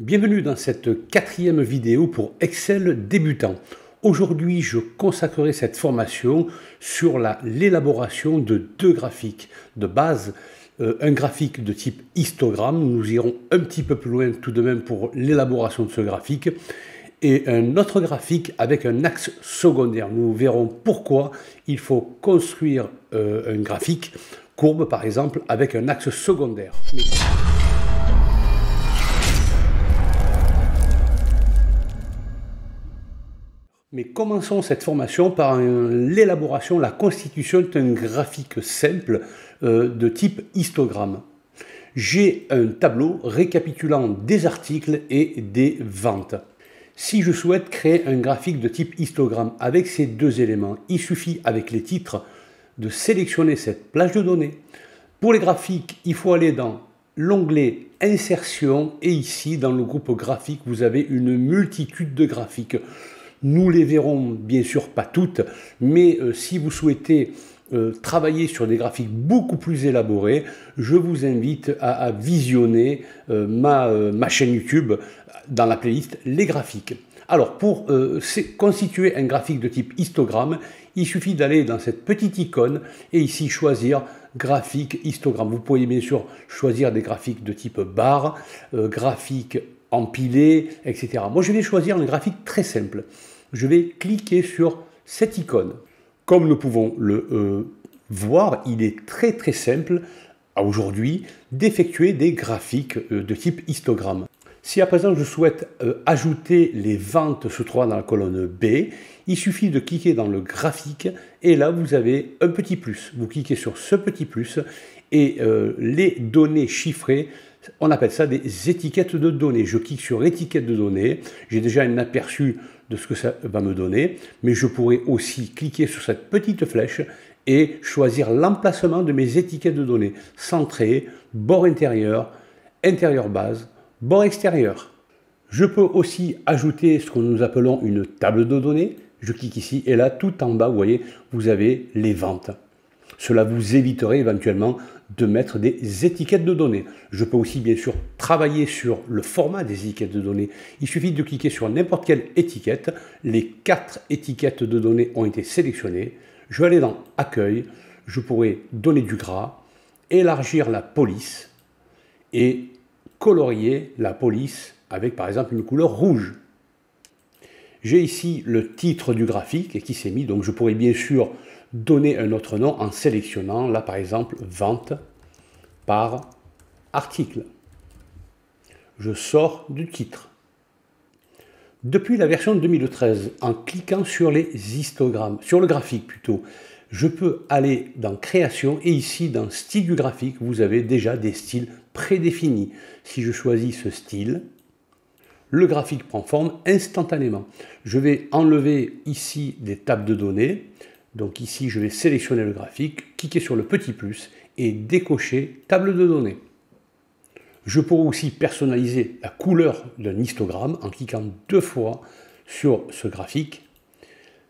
Bienvenue dans cette quatrième vidéo pour Excel débutant. Aujourd'hui, je consacrerai cette formation sur l'élaboration de deux graphiques de base. Euh, un graphique de type histogramme, nous irons un petit peu plus loin tout de même pour l'élaboration de ce graphique, et un autre graphique avec un axe secondaire. Nous verrons pourquoi il faut construire euh, un graphique courbe, par exemple, avec un axe secondaire. Mais commençons cette formation par l'élaboration, la constitution d'un graphique simple euh, de type histogramme. J'ai un tableau récapitulant des articles et des ventes. Si je souhaite créer un graphique de type histogramme avec ces deux éléments, il suffit avec les titres de sélectionner cette plage de données. Pour les graphiques, il faut aller dans l'onglet Insertion et ici, dans le groupe graphique, vous avez une multitude de graphiques. Nous les verrons bien sûr pas toutes, mais euh, si vous souhaitez euh, travailler sur des graphiques beaucoup plus élaborés, je vous invite à, visionner euh, ma, ma, chaîne YouTube dans la playlist Les graphiques. Alors pour constituer un graphique de type histogramme, il suffit d'aller dans cette petite icône et ici choisir graphique histogramme. Vous pouvez bien sûr choisir des graphiques de type barre, graphique empilé, etc. Moi, je vais choisir un graphique très simple. Je vais cliquer sur cette icône. Comme nous pouvons le euh, voir, il est très très simple aujourd'hui d'effectuer des graphiques euh, de type histogramme. Si à présent je souhaite euh, ajouter les ventes se trouvant dans la colonne B, il suffit de cliquer dans le graphique et là vous avez un petit plus. Vous cliquez sur ce petit plus et les données chiffrées on appelle ça des étiquettes de données. Je clique sur étiquette de données, j'ai déjà un aperçu de ce que ça va me donner, mais je pourrais aussi cliquer sur cette petite flèche et choisir l'emplacement de mes étiquettes de données. Centré, bord intérieur, intérieur base, bord extérieur. Je peux aussi ajouter ce que nous appelons une table de données. Je clique ici et là, tout en bas, vous voyez, vous avez les ventes. Cela vous éviterait éventuellement de mettre des étiquettes de données. Je peux aussi bien sûr travailler sur le format des étiquettes de données. Il suffit de cliquer sur n'importe quelle étiquette. Les quatre étiquettes de données ont été sélectionnées. Je vais aller dans Accueil. Je pourrais donner du gras, élargir la police et colorier la police avec par exemple une couleur rouge. J'ai ici le titre du graphique qui s'est mis, donc je pourrais bien sûr donner un autre nom en sélectionnant, là par exemple, vente par article. Je sors du titre. Depuis la version 2013, en cliquant sur les histogrammes, sur le graphique plutôt, je peux aller dans création et ici dans style du graphique, vous avez déjà des styles prédéfinis. Si je choisis ce style, le graphique prend forme instantanément. Je vais enlever ici des tables de données. Donc ici, je vais sélectionner le graphique, cliquer sur le petit plus et décocher table de données. Je pourrais aussi personnaliser la couleur d'un histogramme en cliquant deux fois sur ce graphique.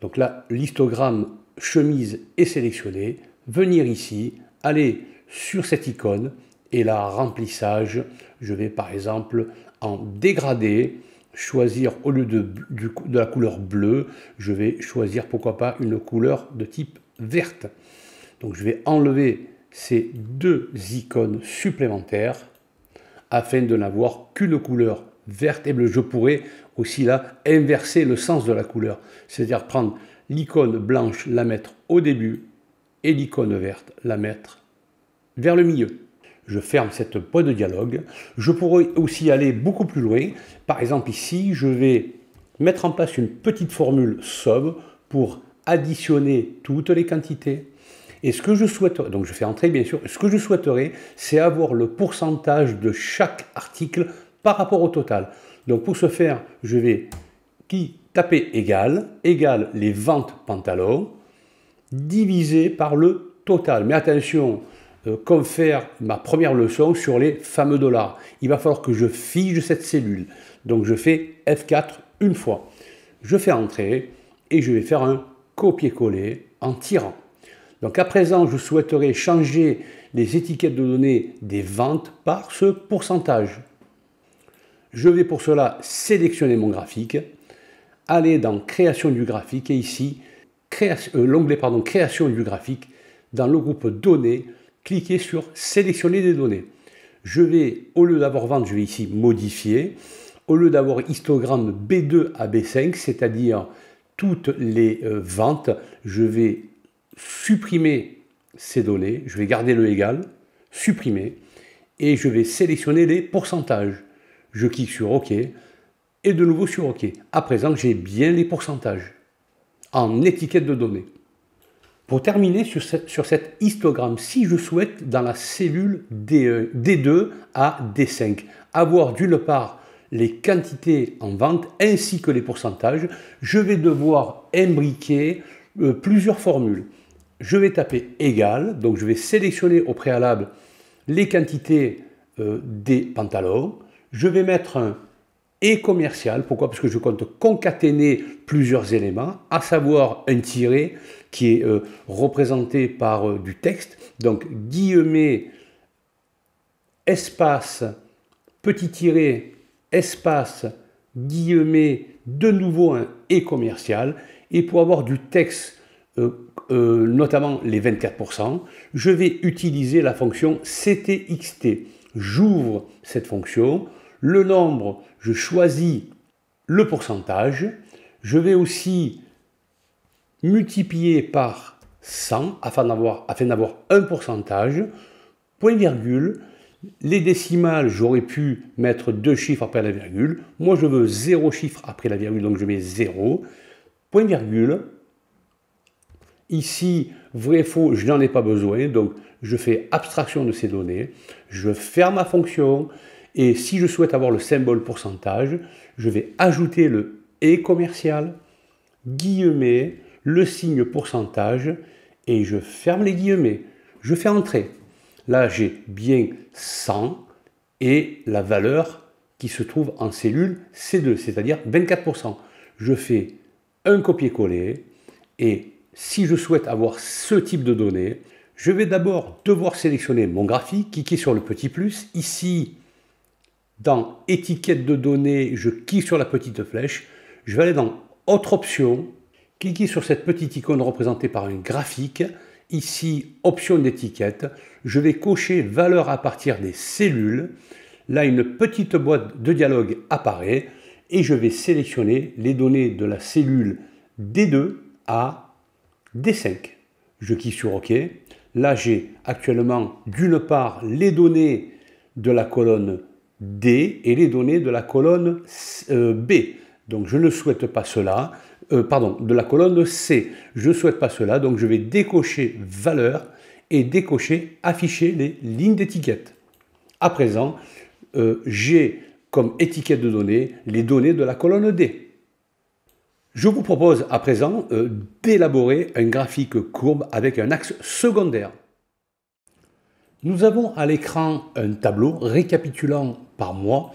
Donc là, l'histogramme chemise est sélectionné. Venir ici, aller sur cette icône et la remplissage. Je vais par exemple en dégradé choisir au lieu de, de la couleur bleue, je vais choisir pourquoi pas une couleur de type verte. Donc je vais enlever ces deux icônes supplémentaires afin de n'avoir qu'une couleur verte et bleue. Je pourrais aussi là inverser le sens de la couleur, c'est-à-dire prendre l'icône blanche, la mettre au début et l'icône verte, la mettre vers le milieu je ferme cette boîte de dialogue. Je pourrais aussi aller beaucoup plus loin. Par exemple, ici, je vais mettre en place une petite formule somme pour additionner toutes les quantités. Et ce que je souhaiterais, donc je fais entrer bien sûr, ce que je souhaiterais, c'est avoir le pourcentage de chaque article par rapport au total. Donc pour ce faire, je vais qui taper égal, égal les ventes pantalons, divisé par le total. Mais attention, euh, comme faire ma première leçon sur les fameux dollars. Il va falloir que je fige cette cellule. Donc je fais F4 une fois. Je fais entrer et je vais faire un copier-coller en tirant. Donc à présent, je souhaiterais changer les étiquettes de données des ventes par ce pourcentage. Je vais pour cela sélectionner mon graphique, aller dans création du graphique et ici, euh, l'onglet pardon création du graphique, dans le groupe données, cliquez sur sélectionner des données. Je vais, au lieu d'avoir vente, je vais ici modifier. Au lieu d'avoir histogramme B2 à B5, c'est-à-dire toutes les euh, ventes, je vais supprimer ces données, je vais garder le égal, supprimer, et je vais sélectionner les pourcentages. Je clique sur OK, et de nouveau sur OK. À présent, j'ai bien les pourcentages en étiquette de données. Pour terminer sur, cette, sur cet histogramme, si je souhaite dans la cellule D2 euh, à D5, avoir d'une part les quantités en vente ainsi que les pourcentages, je vais devoir imbriquer euh, plusieurs formules. Je vais taper égal, donc je vais sélectionner au préalable les quantités euh, des pantalons. Je vais mettre un et commercial. Pourquoi Parce que je compte concaténer plusieurs éléments, à savoir un tiret qui est euh, représenté par euh, du texte, donc guillemets, espace, petit tiret, espace, guillemets, de nouveau un et commercial. Et pour avoir du texte, euh, notamment les 24%, je vais utiliser la fonction ctxt. J'ouvre cette fonction, le nombre, je choisis le pourcentage, je vais aussi multiplier par 100 afin d'avoir, un pourcentage, point virgule, les décimales, j'aurais pu mettre deux chiffres après la virgule. Moi, je veux zéro chiffre après la virgule, donc je mets zéro. Point virgule. Ici, vrai, faux, je n'en ai pas besoin, donc je fais abstraction de ces données. Je ferme ma fonction, et si je souhaite avoir le symbole pourcentage, je vais ajouter le et commercial, guillemet, le signe pourcentage, et je ferme les guillemets. Je fais entrer. Là, j'ai bien 100 et la valeur qui se trouve en cellule C2, c'est-à-dire 24%. Je fais un copier-coller et si je souhaite avoir ce type de données, je vais d'abord devoir sélectionner mon graphique, cliquer sur le petit plus. Ici, dans étiquette de données, je clique sur la petite flèche, je vais aller dans autre option, cliquer sur cette petite icône représentée par un graphique, ici option d'étiquette, je vais cocher valeur à partir des cellules, là une petite boîte de dialogue apparaît et je vais sélectionner les données de la cellule D2 à D5. Je clique sur OK. Là, j'ai actuellement d'une part les données de la colonne D et les données de la colonne euh, B. Donc je ne souhaite pas cela, euh, pardon, de la colonne C. Je ne souhaite pas cela, donc je vais décocher valeur et décocher afficher les lignes d'étiquette. À présent, euh, j'ai comme étiquette de données les données de la colonne D. Je vous propose à présent d'élaborer un graphique courbe avec un axe secondaire. Nous avons à l'écran un tableau récapitulant par mois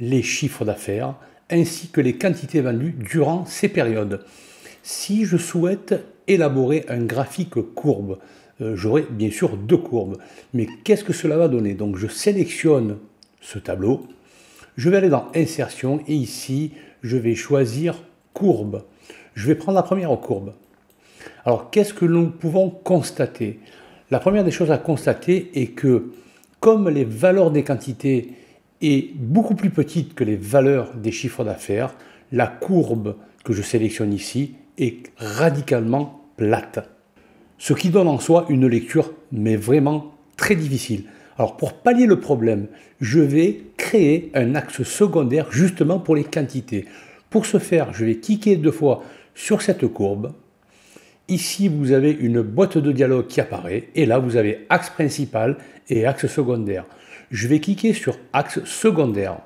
les chiffres d'affaires ainsi que les quantités vendues durant ces périodes. Si je souhaite élaborer un graphique courbe, euh, j'aurai bien sûr deux courbes. Mais qu'est-ce que cela va donner Donc je sélectionne ce tableau, je vais aller dans Insertion et ici je vais choisir Courbe. Je vais prendre la première courbe. Alors qu'est-ce que nous pouvons constater la première des choses à constater est que comme les valeurs des quantités est beaucoup plus petite que les valeurs des chiffres d'affaires, la courbe que je sélectionne ici est radicalement plate. Ce qui donne en soi une lecture, mais vraiment très difficile. Alors pour pallier le problème, je vais créer un axe secondaire justement pour les quantités. Pour ce faire, je vais cliquer deux fois sur cette courbe Ici, vous avez une boîte de dialogue qui apparaît et là, vous avez axe principal et axe secondaire. Je vais cliquer sur axe secondaire.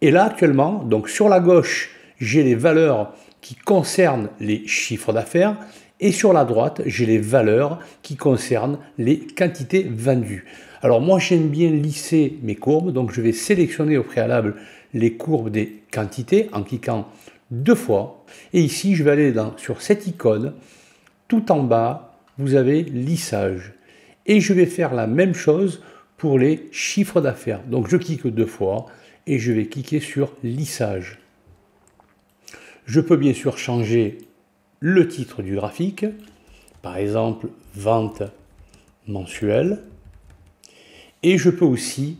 Et là, actuellement, donc sur la gauche, j'ai les valeurs qui concernent les chiffres d'affaires et sur la droite, j'ai les valeurs qui concernent les quantités vendues. Alors moi, j'aime bien lisser mes courbes, donc je vais sélectionner au préalable les courbes des quantités en cliquant deux fois. Et ici, je vais aller sur cette icône tout en bas, vous avez lissage. Et je vais faire la même chose pour les chiffres d'affaires. Donc je clique deux fois et je vais cliquer sur lissage. Je peux bien sûr changer le titre du graphique, par exemple vente mensuelle, et je peux aussi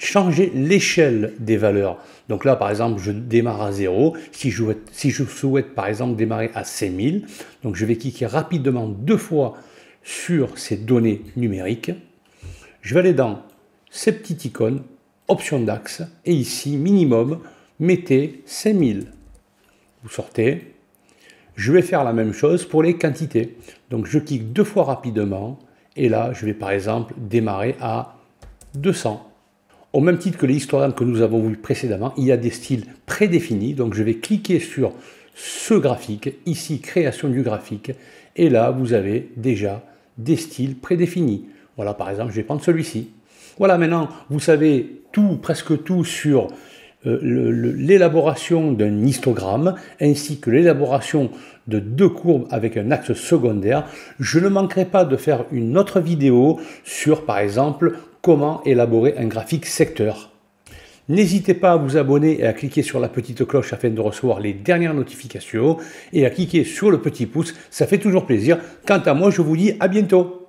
changer l'échelle des valeurs. Donc là, par exemple, je démarre à 0. Si je, si je souhaite, par exemple, démarrer à 5000, donc je vais cliquer rapidement deux fois sur ces données numériques. Je vais aller dans ces petites icônes, option d'axe, et ici, minimum, mettez 5000. Vous sortez. Je vais faire la même chose pour les quantités. Donc je clique deux fois rapidement, et là, je vais par exemple démarrer à 200. Au même titre que les histogrammes que nous avons vus précédemment, il y a des styles prédéfinis. Donc je vais cliquer sur ce graphique, ici création du graphique, et là vous avez déjà des styles prédéfinis. Voilà, par exemple, je vais prendre celui-ci. Voilà, maintenant, vous savez tout, presque tout sur euh, l'élaboration d'un histogramme, ainsi que l'élaboration de deux courbes avec un axe secondaire. Je ne manquerai pas de faire une autre vidéo sur, par exemple, comment élaborer un graphique secteur. N'hésitez pas à vous abonner et à cliquer sur la petite cloche afin de recevoir les dernières notifications et à cliquer sur le petit pouce, ça fait toujours plaisir. Quant à moi, je vous dis à bientôt.